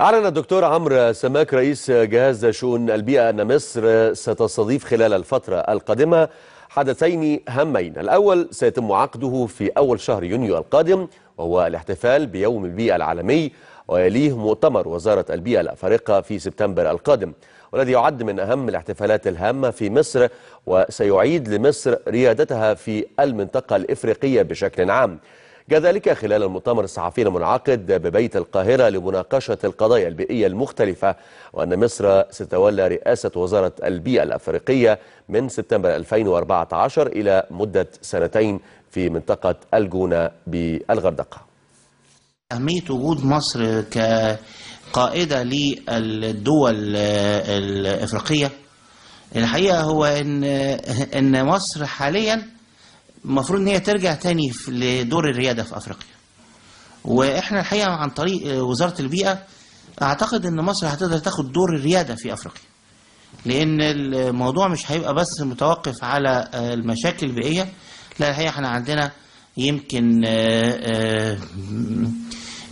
أعلن الدكتور عمرو سماك رئيس جهاز شؤون البيئة أن مصر ستستضيف خلال الفترة القادمة حدثين هامين الأول سيتم عقده في أول شهر يونيو القادم وهو الاحتفال بيوم البيئة العالمي ويليه مؤتمر وزارة البيئة الأفريقية في سبتمبر القادم والذي يعد من أهم الاحتفالات الهامة في مصر وسيعيد لمصر ريادتها في المنطقة الإفريقية بشكل عام جاء ذلك خلال المؤتمر الصحفي المنعقد ببيت القاهرة لمناقشة القضايا البيئية المختلفة وأن مصر ستولى رئاسة وزارة البيئة الأفريقية من سبتمبر 2014 إلى مدة سنتين في منطقة الجونة بالغردقة أهمية وجود مصر كقائدة للدول الإفريقية الحقيقة هو إن, إن مصر حالياً المفروض ان هي ترجع تاني لدور الرياده في افريقيا واحنا الحقيقه عن طريق آه، وزاره البيئه اعتقد ان مصر هتقدر تاخد دور الرياده في افريقيا لان الموضوع مش هيبقى بس متوقف على آه، المشاكل البيئيه لا الحقيقه احنا عندنا يمكن آه،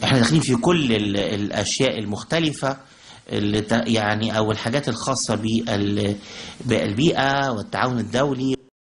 احنا داخلين في كل الاشياء المختلفه اللي يعني او الحاجات الخاصه بالبيئه والتعاون الدولي